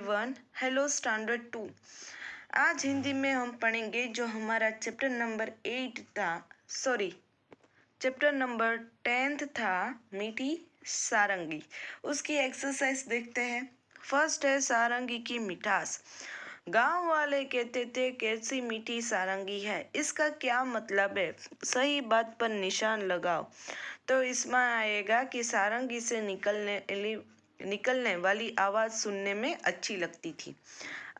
one hello standard to आज हिंदी में हम पढ़ेंगे जो हमारा चैप्टर नंबर एट था सॉरी चैप्टर नंबर टेंथ था मीठी सारंगी उसकी एक्सरसाइज देखते हैं फर्स्ट है सारंगी की मिठास गांव वाले कहते थे कैसी मीठी सारंगी है इसका क्या मतलब है सही बात पर निशान लगाओ तो इसमें आएगा कि सारंगी से निकलने निकलने वाली आवाज़ सुनने में अच्छी लगती थी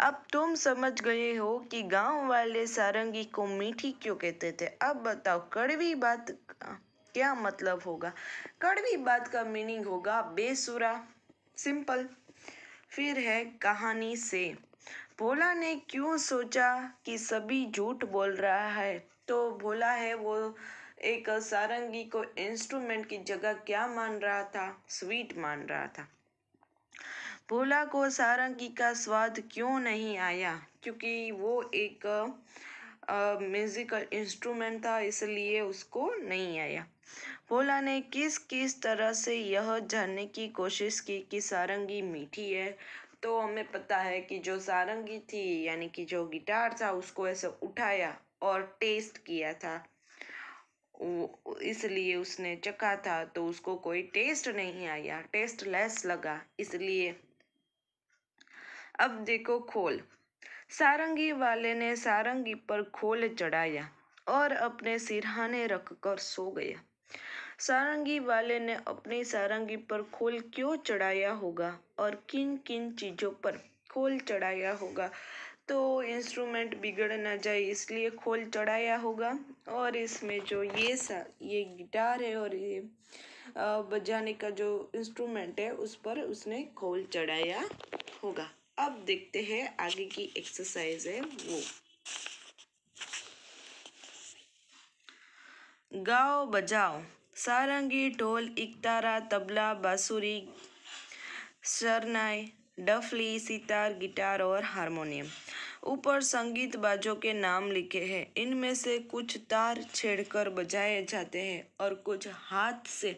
अब तुम समझ गए हो कि गांव वाले सारंगी को मीठी क्यों कहते थे अब बताओ कड़वी बात क्या मतलब होगा कड़वी बात का मीनिंग होगा बेसुरा सिंपल फिर है कहानी से भोला ने क्यों सोचा कि सभी झूठ बोल रहा है तो भोला है वो एक सारंगी को इंस्ट्रूमेंट की जगह क्या मान रहा था स्वीट मान रहा था भोला को सारंगी का स्वाद क्यों नहीं आया क्योंकि वो एक म्यूज़िकल इंस्ट्रूमेंट था इसलिए उसको नहीं आया भोला ने किस किस तरह से यह जानने की कोशिश की कि सारंगी मीठी है तो हमें पता है कि जो सारंगी थी यानी कि जो गिटार था उसको ऐसे उठाया और टेस्ट किया था इसलिए उसने चखा था तो उसको कोई टेस्ट नहीं आया टेस्ट लेस लगा इसलिए अब देखो खोल सारंगी वाले ने सारंगी पर खोल चढ़ाया और अपने सिरहाने रख कर सो गया सारंगी वाले ने अपनी सारंगी पर खोल क्यों चढ़ाया होगा और किन किन चीज़ों पर खोल चढ़ाया होगा तो इंस्ट्रूमेंट बिगड़ ना जाए इसलिए खोल चढ़ाया होगा और इसमें जो ये सा ये गिटार है और ये बजाने का जो इंस्ट्रूमेंट है उस पर उसने खोल चढ़ाया होगा अब देखते हैं आगे की एक्सरसाइज है वो गाओ बजाओ सारंगी टोल इकतारा तबला बांसुरी सरनाई डफली सितार गिटार और हारमोनियम ऊपर संगीत बाजों के नाम लिखे हैं इनमें से कुछ तार छेड़कर बजाए जाते हैं और कुछ हाथ से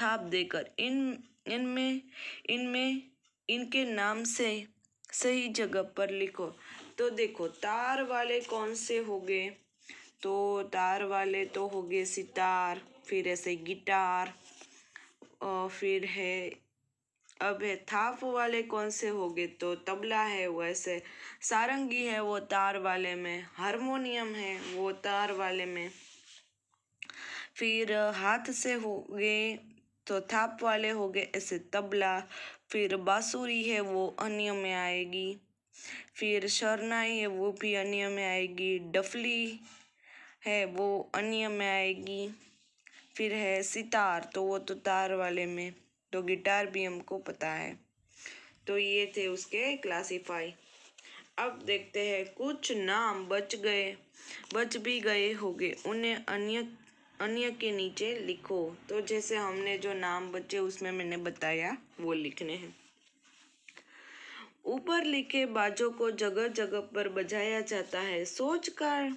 थाप देकर इन इनमें इनमें इनके नाम से सही जगह पर लिखो तो देखो तार वाले कौन से हो गए तो तार वाले तो हो गए सितार फिर ऐसे गिटार और फिर है अब है थाप वाले कौन से हो गए तो तबला है वैसे सारंगी है वो तार वाले में हारमोनियम है वो तार वाले में फिर हाथ से हो गए तो थाप वाले हो गए ऐसे तबला फिर बाँसुरी है वो अन्य में आएगी फिर शरनाई है वो भी अन्य में आएगी डफली है वो अन्य में आएगी फिर है सितार तो वो तो तार वाले में तो गिटार भी हमको पता है तो ये थे उसके क्लासीफाई अब देखते हैं कुछ नाम बच गए बच भी गए होंगे उन्हें अन्य अन्य के नीचे लिखो तो जैसे हमने जो नाम बचे उसमें मैंने बताया वो लिखने हैं ऊपर लिखे बाजों को जगह जगह पर बजाया जाता है सोच कर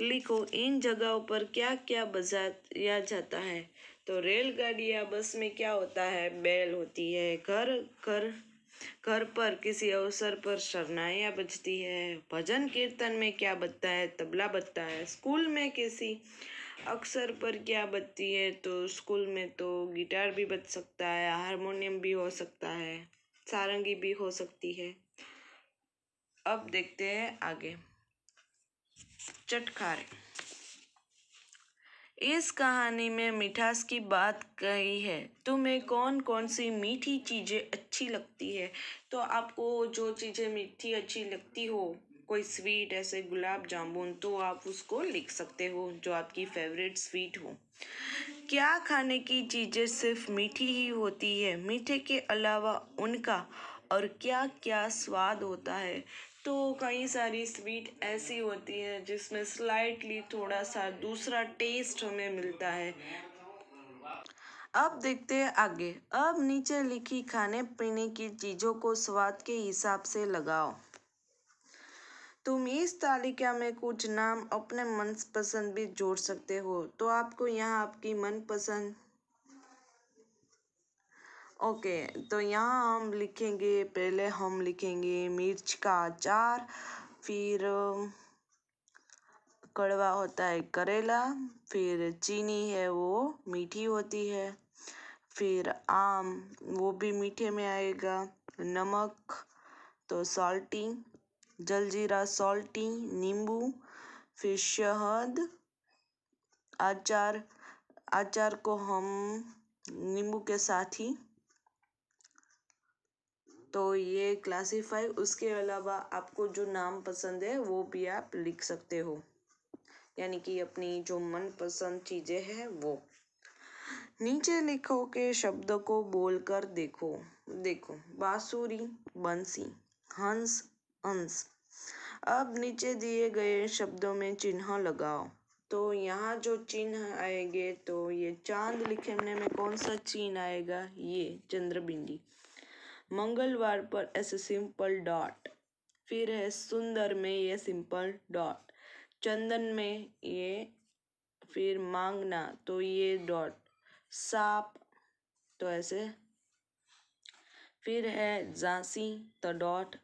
लिखो इन जगहों पर क्या क्या बजाया जाता है तो रेलगाड़ी या बस में क्या होता है बैल होती है घर घर घर पर किसी अवसर पर शरनाइयाँ बजती है भजन कीर्तन में क्या बजता है तबला बजता है स्कूल में किसी अक्सर पर क्या बजती है तो स्कूल में तो गिटार भी बज सकता है हारमोनियम भी हो सकता है सारंगी भी हो सकती है अब देखते हैं आगे चटखारे इस कहानी में मिठास की बात कही है तुम्हें कौन कौन सी मीठी चीज़ें अच्छी लगती है तो आपको जो चीज़ें मीठी अच्छी लगती हो कोई स्वीट ऐसे गुलाब जामुन तो आप उसको लिख सकते हो जो आपकी फेवरेट स्वीट हो क्या खाने की चीज़ें सिर्फ मीठी ही होती है मीठे के अलावा उनका और क्या क्या स्वाद होता है तो कई सारी स्वीट ऐसी होती है जिसमें स्लाइटली थोड़ा सा दूसरा टेस्ट हमें मिलता है अब देखते हैं आगे अब नीचे लिखी खाने पीने की चीज़ों को स्वाद के हिसाब से लगाओ तुम इस तालिका में कुछ नाम अपने मनपसंद भी जोड़ सकते हो तो आपको यहाँ आपकी मनपसंद ओके तो यहाँ हम लिखेंगे पहले हम लिखेंगे मिर्च का अचार फिर कड़वा होता है करेला फिर चीनी है वो मीठी होती है फिर आम वो भी मीठे में आएगा नमक तो सॉल्टी जलजीरा सॉल्टी नींबू फिर शहद अचार अचार को हम नींबू के साथ ही तो ये क्लासीफाई उसके अलावा आपको जो नाम पसंद है वो भी आप लिख सकते हो यानी कि अपनी जो मनपसंद चीज़ें हैं वो नीचे लिखो के शब्द को बोलकर देखो देखो बांसुरी बंसी हंस अंश अब नीचे दिए गए शब्दों में चिन्ह लगाओ तो यहाँ जो चिन्ह आएंगे तो ये चांद लिखने में कौन सा चिन्ह आएगा ये चंद्रबिंदी मंगलवार पर ऐसे सिंपल डॉट फिर है सुंदर में ये सिंपल डॉट चंदन में ये फिर मांगना तो ये डॉट सांप तो ऐसे फिर है झांसी तो डॉट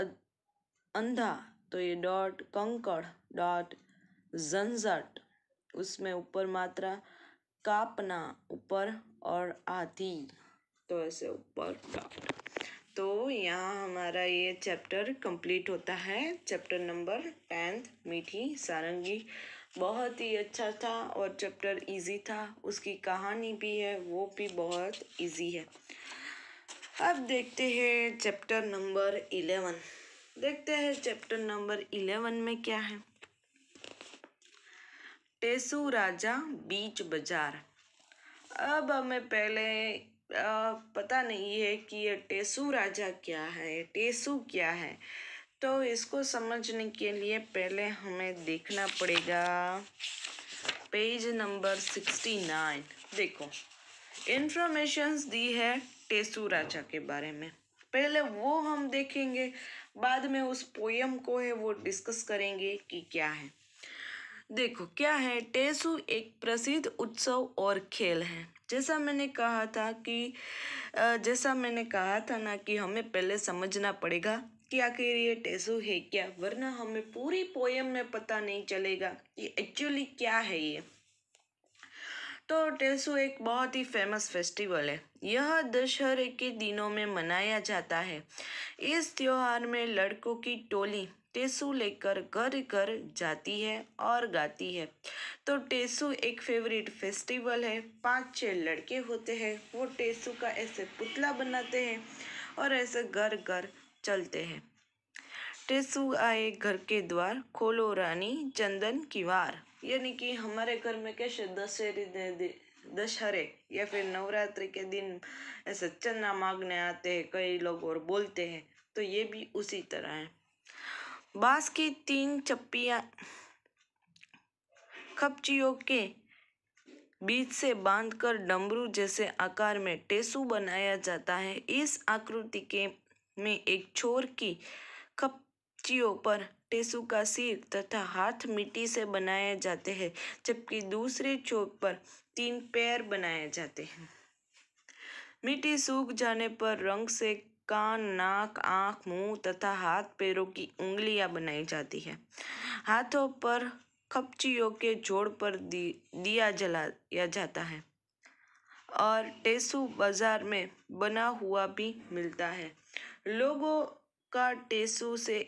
अंधा तो ये डॉट कंकड़ डॉट झंझट उसमें ऊपर मात्रा कापना ऊपर और आधी तो ऐसे ऊपर डॉट तो यहाँ हमारा ये चैप्टर कंप्लीट होता है चैप्टर नंबर टेंथ मीठी सारंगी बहुत ही अच्छा था और चैप्टर इजी था उसकी कहानी भी है वो भी बहुत इजी है अब देखते हैं चैप्टर नंबर इलेवन देखते हैं चैप्टर नंबर इलेवन में क्या है टेसु राजा बीच बाजार अब हमें पहले आ, पता नहीं है कि ये टेसु राजा क्या है टेसु क्या है तो इसको समझने के लिए पहले हमें देखना पड़ेगा पेज नंबर सिक्सटी नाइन देखो इंफॉर्मेशंस दी है टेसू राजा के बारे में पहले वो हम देखेंगे बाद में उस पोयम को है वो डिस्कस करेंगे कि क्या है देखो क्या है टेसु एक प्रसिद्ध उत्सव और खेल है जैसा मैंने कहा था कि जैसा मैंने कहा था ना कि हमें पहले समझना पड़ेगा कि आखिर ये टेसु है क्या वरना हमें पूरी पोयम में पता नहीं चलेगा कि एक्चुअली क्या है ये तो टेसु एक बहुत ही फेमस फेस्टिवल है यह दशहरे के दिनों में मनाया जाता है इस त्यौहार में लड़कों की टोली टेसु लेकर घर घर जाती है और गाती है तो टेसु एक फेवरेट फेस्टिवल है पांच छः लड़के होते हैं वो टेसु का ऐसे पुतला बनाते हैं और ऐसे घर घर चलते हैं टेसु आए घर के द्वार खोलो रानी चंदन की वार यानी कि हमारे घर में कैसे दशहरी दशहरे या फिर नवरात्रि के दिन ऐसे चंदा मांगने आते हैं कई लोग और बोलते हैं तो ये भी उसी तरह है बांस की तीन चप्पियाँ खपचियों के बीच से बांधकर डमरू जैसे आकार में टेसू बनाया जाता है इस आकृति के में एक छोर की खप पक्षियों पर टेसू का सिर तथा हाथ मिट्टी से बनाए जाते हैं जबकि दूसरे चौक पर तीन पैर बनाए जाते हैं मिट्टी सूख जाने पर रंग से कान नाक आंख मुंह तथा हाथ पैरों की उंगलियां बनाई जाती है हाथों पर खपचियों के जोड़ पर दिया जलाया जाता है और टेसू बाजार में बना हुआ भी मिलता है लोगों का टेसू से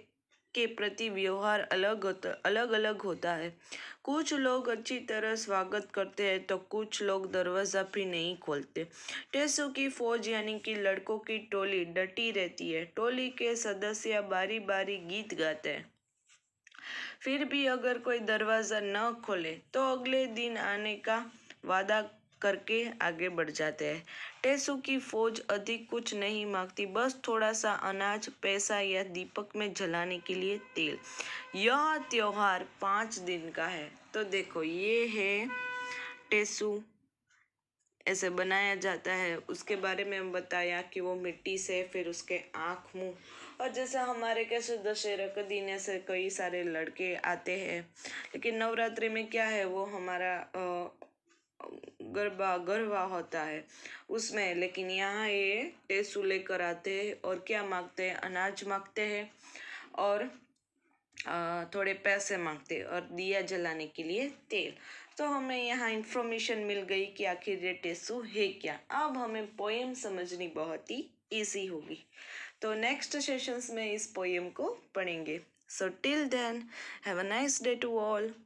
के प्रति व्यवहार अलग होता अलग अलग होता है कुछ लोग अच्छी तरह स्वागत करते हैं तो कुछ लोग दरवाज़ा भी नहीं खोलते टेसू की फौज यानी कि लड़कों की टोली डटी रहती है टोली के सदस्य बारी बारी गीत गाते हैं फिर भी अगर कोई दरवाज़ा न खोले तो अगले दिन आने का वादा करके आगे बढ़ जाते हैं टेसु की फौज अधिक कुछ नहीं मांगती बस थोड़ा सा अनाज पैसा या दीपक में जलाने के लिए तेल यह त्योहार पाँच दिन का है तो देखो ये है टेसु ऐसे बनाया जाता है उसके बारे में हम बताया कि वो मिट्टी से फिर उसके आँख मुँह और जैसे हमारे कैसे दशहरा के दिन ऐसे कई सारे लड़के आते हैं लेकिन नवरात्रि में क्या है वो हमारा गरबा गरबा होता है उसमें लेकिन यहाँ ये टेसू लेकर आते हैं और क्या मांगते हैं अनाज मांगते हैं और थोड़े पैसे मांगते और दिया जलाने के लिए तेल तो हमें यहाँ इन्फॉर्मेशन मिल गई कि आखिर ये टेसू है क्या अब हमें पोएम समझनी बहुत ही ईजी होगी तो नेक्स्ट सेशंस में इस पोएम को पढ़ेंगे so till then have a nice day to all